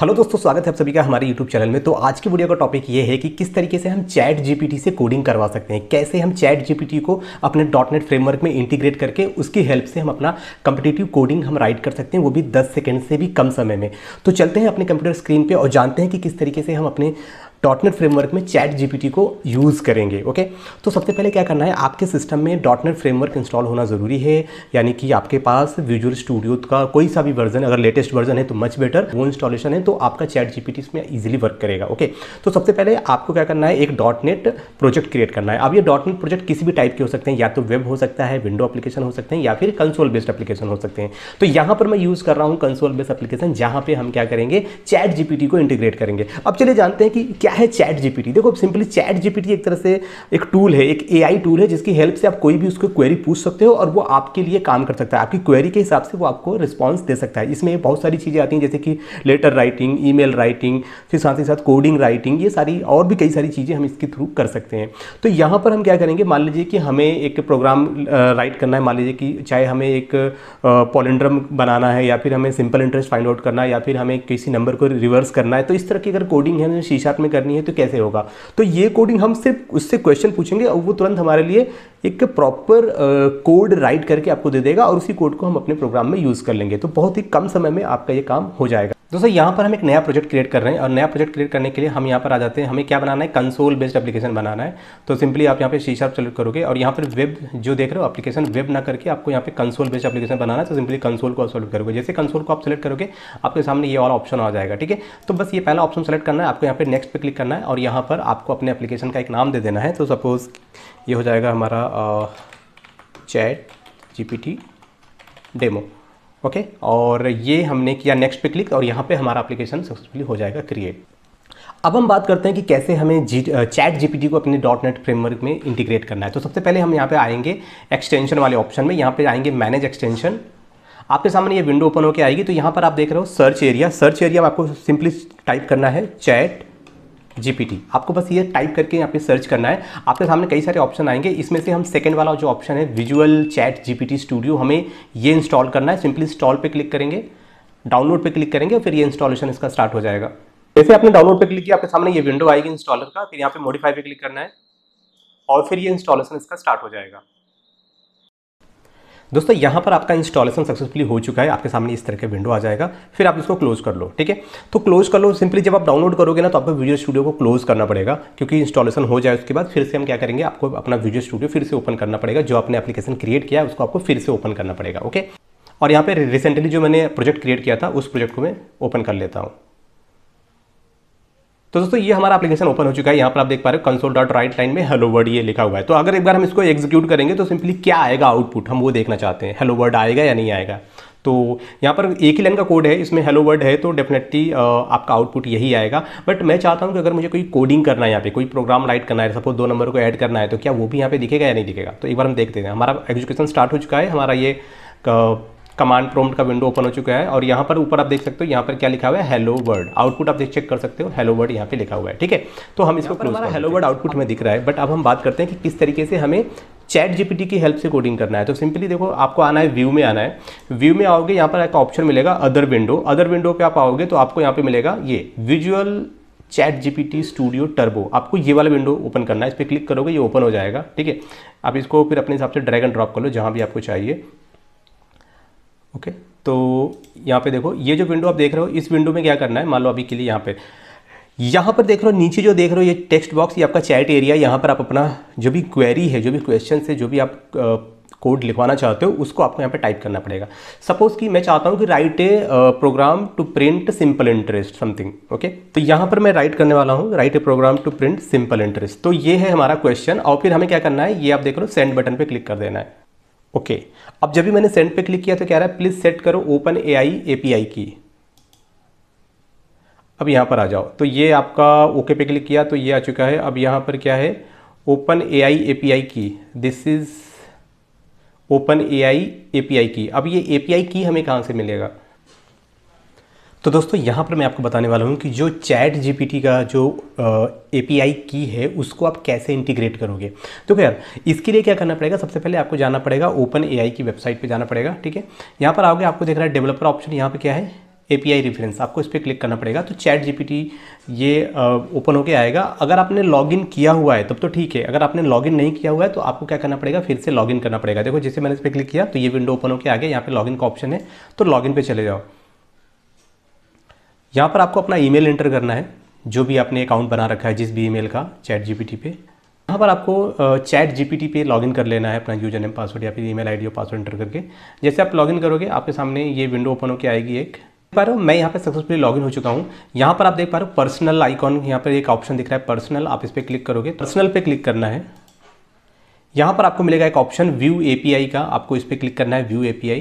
Hello दोस्तों स्वागत है आप सभी का हमारे यूट्यूब चैनल में तो आज की वीडियो का टॉपिक ये है कि किस तरीके से हम चैट जीपीटी से कोडिंग करवा सकते हैं कैसे हम चैट जीपीटी को अपने डॉटनेट फ्रेमवर्क में इंटीग्रेट करके उसकी हेल्प से हम अपना कंपिटेटिव कोडिंग हम राइट कर सकते हैं वो भी दस सेकेंड से भी कम समय में तो चलते हैं अपने कंप्यूटर स्क्रीन पर और जानते हैं कि किस तरीके से हम अपने डॉटनेट फ्रेमवर्क में चैट जीपीटी को यूज़ करेंगे ओके तो सबसे पहले क्या करना है आपके सिस्टम में डॉटनेट फ्रेमवर्क इंस्टॉल होना ज़रूरी है यानी कि आपके पास विजुअल स्टूडियो का कोई सा भी वर्जन अगर लेटेस्ट वर्जन है तो मच बेटर वो इंस्टॉलेशन है तो आपका चैट जी इसमें ईजिली वर्क करेगा ओके तो सबसे पहले आपको क्या करना है एक डॉटनेट प्रोजेक्ट क्रिएट करना है अब ये डॉटनेट प्रोजेक्ट किसी भी टाइप के हो सकते हैं या तो वेब हो सकता है विंडो अपलीकेशन हो सकते हैं या फिर कंसोल बेस्ड अपलीकेशन हो सकते हैं तो यहाँ पर मैं यूज़ कर रहा हूँ कंसोल बेस्ड अपलीकेशन जहाँ पर हम क्या करेंगे चैट जी को इंटीग्रेट करेंगे अब चलिए जानते हैं कि क्या क्या है चैट जीपीटी देखो सिंपली चैट जीपीटी एक तरह से एक टूल है एक एआई टूल है जिसकी हेल्प से आप कोई भी उसको क्वेरी पूछ सकते हो और वो आपके लिए काम कर सकता है आपकी क्वेरी के हिसाब से वो आपको रिस्पॉन्स दे सकता है इसमें बहुत सारी चीज़ें आती हैं जैसे कि लेटर राइटिंग ई राइटिंग फिर साथ ही साथ कोडिंग राइटिंग ये सारी और भी कई सारी चीज़ें हम इसके थ्रू कर सकते हैं तो यहाँ पर हम क्या करेंगे मान लीजिए कि हमें एक प्रोग्राम राइट करना है मान लीजिए कि चाहे हमें एक पॉलेंड्रम बनाना है या फिर हमें सिंपल इंटरेस्ट फाइंड आउट करना है या फिर हमें किसी नंबर को रिवर्स करना है तो इस तरह की अगर कोडिंग है तो शीशात में कर करनी है तो कैसे होगा तो ये कोडिंग हम सिर्फ उससे क्वेश्चन पूछेंगे और वो तुरंत हमारे लिए एक प्रॉपर कोड राइट करके आपको दे देगा और उसी कोड को हम अपने प्रोग्राम में यूज़ कर लेंगे तो बहुत ही कम समय में आपका ये काम हो जाएगा दोस्तों यहाँ पर हम एक नया प्रोजेक्ट क्रिएट कर रहे हैं और नया प्रोजेक्ट क्रिएट करने के लिए हम यहाँ पर आ जाते हैं हमें क्या बनाना है कंसोल बेस्ड एप्लीकेशन बनाना है तो सिंपली आप यहाँ पे सी शार्प सेलेक्ट करोगे और यहाँ पर वेब जो देख रहे हो एप्लीकेशन वेब ना करके आपको यहाँ पे कंसोल बेस्ड एप्लीकेशन बनाना है तो सिंपली कंसोल को आप सेलेक्ट करोगे जैसे कंसोल को आप सेलेक्ट करोगे आपके सामने ये वाला ऑप्शन आ जाएगा ठीक है तो बस ये पहला ऑप्शन सेलेक्ट करना है आपको यहाँ पर नेक्स्ट पर क्लिक करना है और यहाँ पर आपको अपने एप्लीकेशन का एक नाम दे देना है तो सपोज़ ये हो जाएगा हमारा चैट जी डेमो ओके और ये हमने किया नेक्स्ट पे क्लिक और यहाँ पे हमारा एप्लीकेशन सक्सेसफुली हो जाएगा क्रिएट अब हम बात करते हैं कि कैसे हमें जी चैट जी को अपने डॉट नेट फ्रेमवर्क में इंटीग्रेट करना है तो सबसे पहले हम यहाँ पे आएंगे एक्सटेंशन वाले ऑप्शन में यहाँ पे आएंगे मैनेज एक्सटेंशन आपके सामने ये विंडो ओपन होकर आएगी तो यहाँ पर आप देख रहे हो सर्च एरिया सर्च एरिया में आपको सिंपली टाइप करना है चैट GPT आपको बस ये टाइप करके यहाँ पे सर्च करना है आपके सामने कई सारे ऑप्शन आएंगे इसमें से हम सेकंड वाला जो ऑप्शन है विजुअल चैट टी स्टूडियो हमें ये इंस्टॉल करना है सिंपली इंस्टॉल पे क्लिक करेंगे डाउनलोड पे क्लिक करेंगे फिर ये इंस्टॉलेशन इसका स्टार्ट हो जाएगा जैसे आपने डाउनलोड पे क्लिक किया आपके सामने ये विंडो आएगी इंस्टॉलर का फिर यहाँ पे मॉडिफाई पे क्लिक करना है और फिर ये इंस्टॉलेशन इसका स्टार्ट हो जाएगा दोस्तों यहाँ पर आपका इंस्टॉलेशन सक्सेसफुली हो चुका है आपके सामने इस तरह के विंडो आ जाएगा फिर आप इसको क्लोज कर लो ठीक है तो क्लोज कर लो सिंपली जब आप डाउनलोड करोगे ना तो आपको वीडियो स्टूडियो को क्लोज करना पड़ेगा क्योंकि इंस्टॉलेशन हो जाए उसके बाद फिर से हम क्या करेंगे आपको अपना वीडियो स्टूडियो फिर से ओपन करना पड़ेगा जो आपने एप्लीकेशन क्रिएट किया है उसको आपको फिर से ओपन करना पड़ेगा ओके और यहाँ पर रिसेंटली जो मैंने प्रोजेक्ट क्रिएट किया था उस प्रोजेक्ट को मैं ओपन कर लेता हूँ तो दोस्तों ये हमारा एप्लीकेशन ओपन हो चुका है यहाँ पर आप देख पा रहे हो कंसोल डॉट राइट लाइन में हेलो वर्ड ये लिखा हुआ है तो अगर एक बार हम इसको एग्जीक्यूट करेंगे तो सिंपली क्या आएगा आउटपुट हम वो देखना चाहते हैं हेलो वर्ड आएगा या नहीं आएगा तो यहाँ पर एक ही लाइन का कोड है इसमें हेलो वर्ड है तो डेफिनेटली आपका आउटपुट यही आएगा बट मैं चाहता हूँ कि अगर मुझे कोई कोडिंग करना है यहाँ पे कोई प्रोग्राम राइट करना है सपोज दो नंबर को ऐड करना है तो क्या वो भी यहाँ पे दिखेगा या नहीं दिखेगा तो एक बार हम देखते हैं हमारा एजुकेशन स्टार्ट हो चुका है हमारा ये कमांड प्रोम्प्ट का विंडो ओपन हो चुका है और यहाँ पर ऊपर आप देख सकते हो यहाँ पर क्या लिखा हुआ है हेलो वर्ड आउटपुट आप चेक कर सकते हो हेलो वर्ड यहाँ पे लिखा हुआ है ठीक है तो हम इसको क्लोज हेलो वर्ड आउटपुट में दिख रहा है बट अब हम बात करते हैं कि किस तरीके से हमें चैट जीपीटी की हेल्प से कोडिंग करना है तो सिंपली देखो आपको आना है व्यू में आना है व्यू में आओगे यहाँ पर एक ऑप्शन मिलेगा अदर विंडो अदर विंडो पर आप आओगे तो आपको यहाँ पे मिलेगा ये visual chat GPT studio turbo आपको ये वाला विंडो ओपन करना है इस पर क्लिक करोगे ये ओपन हो जाएगा ठीक है आप इसको फिर अपने हिसाब से ड्रैगन ड्रॉप कर लो जहाँ भी आपको चाहिए ओके तो यहाँ पे देखो ये जो विंडो आप देख रहे हो इस विंडो में क्या करना है मान लो अभी के लिए यहाँ पे यहाँ पर देख रहे हो नीचे जो देख रहे हो ये टेक्स्ट बॉक्स ये आपका चैट एरिया यहाँ पर आप अपना जो भी क्वेरी है जो भी क्वेश्चन है जो भी आप कोड लिखवाना चाहते हो उसको आपको यहाँ पे टाइप करना पड़ेगा सपोज कि मैं चाहता हूँ कि write a program to print simple interest something okay तो यहाँ पर मैं राइट करने वाला हूँ write a program to print simple interest तो ये है हमारा क्वेश्चन और फिर हमें क्या करना है ये आप देख रहे हो सेंड बटन पर क्लिक कर देना है ओके okay. अब जब भी मैंने सेंड पे क्लिक किया तो कह रहा है प्लीज़ सेट करो open A I A P I की अब यहां पर आ जाओ तो ये आपका ओके पे क्लिक किया तो ये आ चुका है अब यहां पर क्या है open A I A P I की this is open A I A P I की अब ये एपीआई की हमें कहां से मिलेगा तो दोस्तों यहाँ पर मैं आपको बताने वाला हूँ कि जो चैट जीपीटी का जो एपीआई की है उसको आप कैसे इंटीग्रेट करोगे तो खैर इसके लिए क्या करना पड़ेगा सबसे पहले आपको जाना पड़ेगा ओपन ए की वेबसाइट पे जाना पड़ेगा ठीक है यहाँ पर आओगे आपको देख रहा है डेवलपर ऑप्शन यहाँ पे क्या है आई रिफरेंस आपको इस पर क्लिक करना पड़ेगा तो चैट टी ये ओपन होके आएगा अगर आपने लॉगिन किया हुआ है तब तो ठीक है अगर आपने लॉगिन नहीं किया हुआ है तो आपको क्या करना पड़ेगा फिर से लॉगिन करना पड़ेगा देखो जैसे मैंने इस पर क्लिक किया तो ये विंडो ओपन होकर आ गया यहाँ पे लॉगिन का ऑप्शन है तो लॉगिन पे चले जाओ यहाँ पर आपको अपना ईमेल एंटर करना है जो भी आपने अकाउंट बना रखा है जिस भी ईमेल का चैट जीपीटी पे यहाँ पर आपको चैट जीपीटी पे लॉगिन कर लेना है अपना यूजर नेम पासवर्ड या फिर ईमेल आईडी और पासवर्ड एंटर करके जैसे आप लॉगिन करोगे आपके सामने ये विंडो ओपन होकर आएगी एक पा रहे हो मैं यहाँ पे सक्सेसफुली लॉगिन हो चुका हूँ यहाँ पर आप देख पा रहे हो पर्सनल आइकॉन यहाँ पर एक ऑप्शन दिख रहा है पर्सनल आप इस पर क्लिक करोगे पर्सनल पे क्लिक करना है यहाँ पर आपको मिलेगा एक ऑप्शन व्यू आई का आपको इस पर क्लिक करना है व्यू आई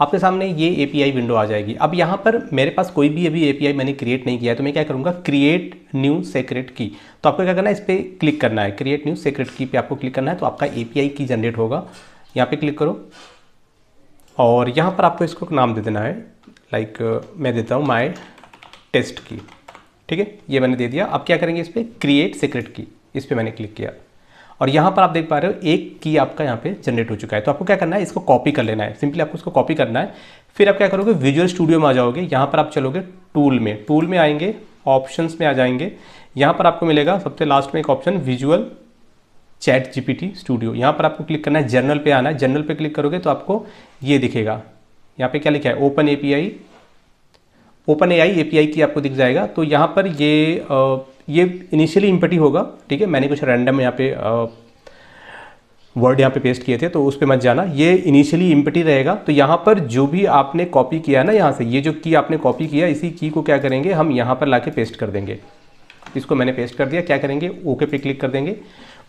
आपके सामने ये ए विंडो आ जाएगी अब यहाँ पर मेरे पास कोई भी अभी ए मैंने क्रिएट नहीं किया है तो मैं क्या करूँगा क्रिएट न्यू सेक्रेट की तो आपको क्या करना है इस पर क्लिक करना है क्रिएट न्यू सीक्रेट की पे आपको क्लिक करना है तो आपका ए की जनरेट होगा यहाँ पे क्लिक करो और यहाँ पर आपको इसको नाम दे देना है लाइक मैं देता हूँ माई टेस्ट की ठीक है ये मैंने दे दिया अब क्या करेंगे इस पर क्रिएट सीक्रेट की इस पर मैंने क्लिक किया और यहाँ पर आप देख पा रहे हो एक की आपका यहाँ पे जनरेट हो चुका है तो आपको क्या करना है इसको कॉपी कर लेना है सिंपली आपको इसको कॉपी करना है फिर आप क्या करोगे विजुअल स्टूडियो में आ जाओगे यहाँ पर आप चलोगे टूल में टूल में आएंगे ऑप्शंस में आ जाएंगे यहाँ पर आपको मिलेगा सबसे लास्ट में एक option visual chat GPT studio यहाँ पर आपको क्लिक करना है जर्नल पर आना है जर्नल पर क्लिक करोगे तो आपको ये दिखेगा यहाँ पर क्या लिखा है open A open A API की आपको दिख जाएगा तो यहाँ पर ये आ, ये इनिशियली इम्पटी होगा ठीक है मैंने कुछ रैंडम यहाँ पे वर्ड यहाँ पे पेस्ट किए थे तो उस पर मत जाना ये इनिशियली इम्पटी रहेगा तो यहाँ पर जो भी आपने कॉपी किया ना यहाँ से ये जो की आपने कॉपी किया इसी की को क्या करेंगे हम यहाँ पर ला पेस्ट कर देंगे इसको मैंने पेस्ट कर दिया क्या करेंगे ओके पे क्लिक कर देंगे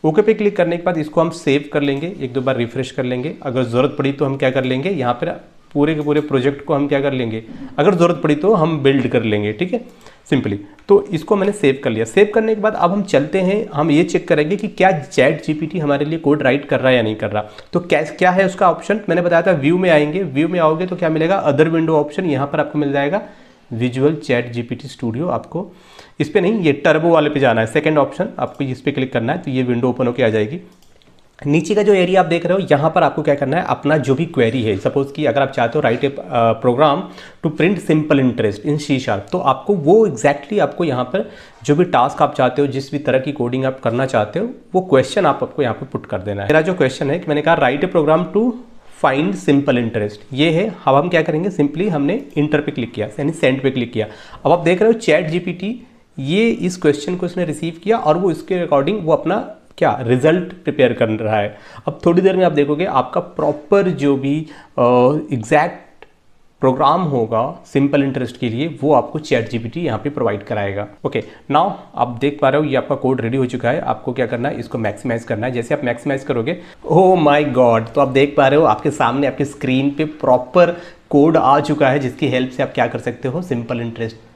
ओके पे क्लिक करने के बाद इसको हम सेव कर लेंगे एक दो बार रिफ्रेश कर लेंगे अगर ज़रूरत पड़ी तो हम क्या कर लेंगे यहाँ पर पूरे के पूरे प्रोजेक्ट को हम क्या कर लेंगे अगर ज़रूरत पड़ी तो हम बिल्ड कर लेंगे ठीक है सिंपली तो इसको मैंने सेव कर लिया सेव करने के बाद अब हम चलते हैं हम ये चेक करेंगे कि क्या चैट जीपीटी हमारे लिए कोड राइट कर रहा है या नहीं कर रहा तो कैस क्या है उसका ऑप्शन मैंने बताया था व्यू में आएंगे व्यू में आओगे तो क्या मिलेगा अदर विंडो ऑप्शन यहाँ पर आपको मिल जाएगा विजुअल चैट जीपीटी स्टूडियो आपको इस पर नहीं ये टर्बो वाले पे जाना है सेकंड ऑप्शन आपको इस पर क्लिक करना है तो ये विंडो ओपन होकर आ जाएगी नीचे का जो एरिया आप देख रहे हो यहाँ पर आपको क्या करना है अपना जो भी क्वेरी है सपोज कि अगर आप चाहते हो write a program to print simple interest in C sharp तो आपको वो एग्जैक्टली exactly आपको यहाँ पर जो भी टास्क आप चाहते हो जिस भी तरह की कोडिंग आप करना चाहते हो वो क्वेश्चन आप आपको यहाँ पर पुट कर देना है मेरा जो क्वेश्चन है कि मैंने कहा write a program to find simple interest ये है अब हम क्या करेंगे सिंपली हमने इंटर पे क्लिक किया यानी सेंड पे क्लिक किया अब आप देख रहे हो चैट जी ये इस क्वेश्चन को इसने रिसीव किया और वो इसके अकॉर्डिंग वो अपना क्या रिजल्ट प्रिपेयर कर रहा है अब थोड़ी देर में आप देखोगे आपका प्रॉपर जो भी एग्जैक्ट प्रोग्राम होगा सिंपल इंटरेस्ट के लिए वो आपको चैट जीपीटी यहाँ पे प्रोवाइड कराएगा ओके okay, नाउ आप देख पा रहे हो ये आपका कोड रेडी हो चुका है आपको क्या करना है इसको मैक्सिमाइज करना है जैसे आप मैक्सिमाइज करोगे ओ माई गॉड तो आप देख पा रहे हो आपके सामने आपके स्क्रीन पे प्रॉपर कोड आ चुका है जिसकी हेल्प से आप क्या कर सकते हो सिंपल इंटरेस्ट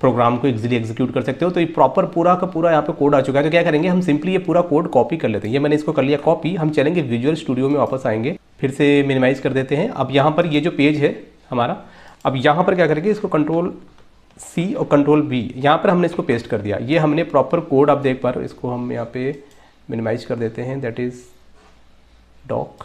प्रोग्राम को इजिली एग्जीक्यूट कर सकते हो तो ये प्रॉपर पूरा का पूरा यहाँ पे कोड आ चुका है तो क्या करेंगे हम सिंपली ये पूरा कोड कॉपी कर लेते हैं ये मैंने इसको कर लिया कॉपी हम चलेंगे विजुअल स्टूडियो में वापस आएंगे फिर से मिनिमाइज़ कर देते हैं अब यहाँ पर ये जो पेज है हमारा अब यहाँ पर क्या करेंगे इसको कंट्रोल सी और कंट्रोल बी यहाँ पर हमने इसको पेस्ट कर दिया ये हमने प्रॉपर कोड आप देख पा रहे हो इसको हम यहाँ पे मिनिमाइज कर देते हैं दैट इज़ डॉक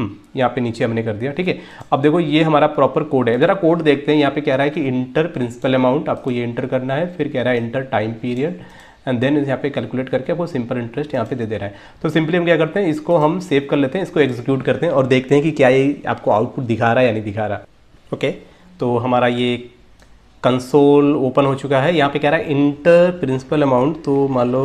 हम्म, यहाँ पे नीचे हमने कर दिया ठीक है अब देखो ये हमारा प्रॉपर कोड है ज़रा कोड देखते हैं यहाँ पे कह रहा है कि इंटर प्रिंसिपल अमाउंट आपको ये इंटर करना है फिर कह रहा है enter time period and then यहाँ पे कैलकुलेट करके आपको सिंपल इंटरेस्ट यहाँ पे दे दे रहा है तो सिंपली हम क्या करते हैं इसको हम सेव कर लेते हैं इसको एग्जीक्यूट करते हैं और देखते हैं कि क्या ये आपको आउटपुट दिखा रहा है या नहीं दिखा रहा ओके तो हमारा ये कंसोल ओपन हो चुका है यहाँ पे कह रहा है इंटर प्रिंसिपल अमाउंट तो मान लो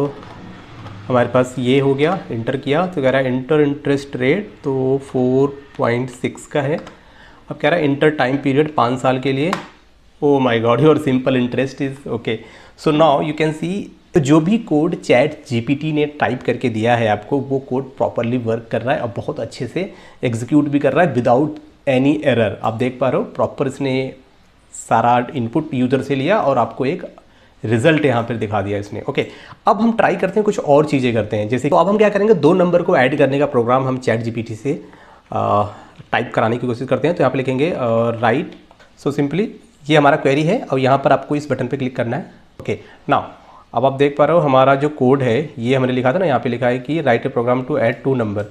हमारे पास ये हो गया इंटर किया तो कह रहा है इंटर इंटरेस्ट रेट तो फोर पॉइंट सिक्स का है अब कह रहा है इंटर टाइम पीरियड पाँच साल के लिए oh my god your simple interest is okay so now you can see जो भी कोड चैट जीपीटी ने टाइप करके दिया है आपको वो कोड प्रॉपरली वर्क कर रहा है और बहुत अच्छे से एग्जीक्यूट भी कर रहा है विदाउट एनी एरर आप देख पा रहे हो प्रॉपर इसने सारा इनपुट यूज़र से लिया और आपको एक रिजल्ट यहाँ पर दिखा दिया इसने ओके अब हम ट्राई करते हैं कुछ और चीज़ें करते हैं जैसे तो अब हम क्या करेंगे दो नंबर को ऐड करने का प्रोग्राम हम चैट जी से टाइप कराने की कोशिश करते हैं तो यहाँ पर लिखेंगे राइट सो सिंपली ये हमारा क्वेरी है और यहाँ पर आपको इस बटन पर क्लिक करना है ओके नाउ अब आप देख पा रहे हो हमारा जो कोड है ये हमने लिखा था ना यहाँ पे लिखा है कि write a program to add two number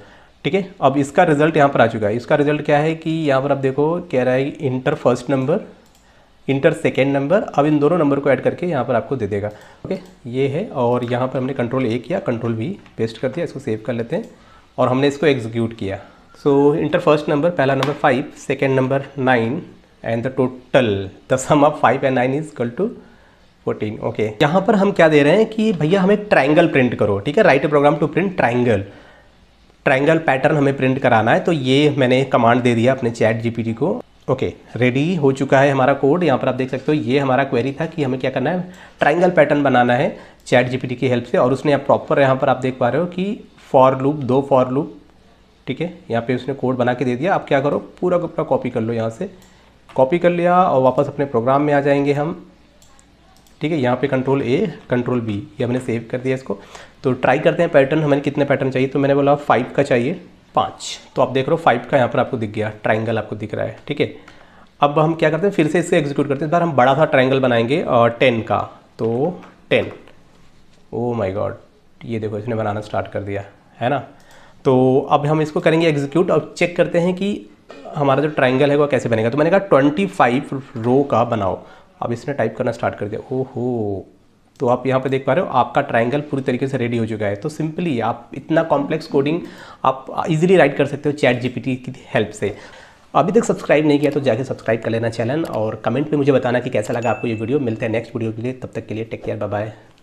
ठीक है अब इसका रिजल्ट यहाँ पर आ चुका है इसका रिजल्ट क्या है कि यहाँ पर आप देखो कह रहा है enter first number enter second number अब इन दोनों नंबर को ऐड करके यहाँ पर आपको दे देगा ओके ये है और यहाँ पर हमने कंट्रोल ए किया कंट्रोल बी पेस्ट कर दिया इसको सेव कर लेते हैं और हमने इसको एग्जीक्यूट किया सो इंटर फर्स्ट नंबर पहला number five second number nine and the total the sum of five and nine is equal to fourteen okay यहाँ पर हम क्या दे रहे हैं कि भैया हमें ट्राइंगल प्रिंट करो ठीक है write program to print triangle triangle pattern हमें प्रिंट कराना है तो ये मैंने कमांड दे दिया अपने चैट जीपीटी को ओके okay, रेडी हो चुका है हमारा कोड यहाँ पर आप देख सकते हो ये हमारा क्वेरी था कि हमें क्या करना है ट्राइंगल पैटर्न बनाना है चैट जीपीटी की हेल्प से और उसने आप प्रॉपर यहाँ पर आप देख पा रहे हो कि फॉर लूप दो फॉर लूप ठीक है यहाँ पे उसने कोड बना के दे दिया आप क्या करो पूरा का पूरा कॉपी कर लो यहाँ से कॉपी कर लिया और वापस अपने प्रोग्राम में आ जाएंगे हम ठीक है यहाँ पे कंट्रोल ए कंट्रोल बी ये हमने सेव कर दिया इसको तो ट्राई करते हैं पैटर्न हमें कितने पैटर्न चाहिए तो मैंने बोला फाइव का चाहिए पाँच तो आप देख रहे हो फाइव का यहाँ पर आपको दिख गया ट्राइंगल आपको दिख रहा है ठीक है अब हम क्या करते हैं फिर से इसे एग्जीक्यूट करते हैं इस बार हम बड़ा सा ट्राइंगल बनाएंगे और टेन का तो टेन ओ माई गॉड ये देखो इसने बनाना स्टार्ट कर दिया है ना तो अब हम इसको करेंगे एग्जीक्यूट और चेक करते हैं कि हमारा जो ट्राइंगल है वो कैसे बनेगा तो मैंने कहा ट्वेंटी फाइव रो का बनाओ अब इसने टाइप करना स्टार्ट कर दिया ओहो तो आप यहाँ पे देख पा रहे हो आपका ट्रायंगल पूरी तरीके से रेडी हो चुका है तो सिंपली आप इतना कॉम्प्लेक्स कोडिंग आप इजीली राइट कर सकते हो चैट जीपीटी की हेल्प से अभी तक सब्सक्राइब नहीं किया तो जाके सब्सक्राइब कर लेना चैनल और कमेंट में मुझे बताना कि कैसा लगा आपको ये वीडियो मिलता है नेक्स्ट वीडियो के लिए तब तक के लिए टेक केयर बाय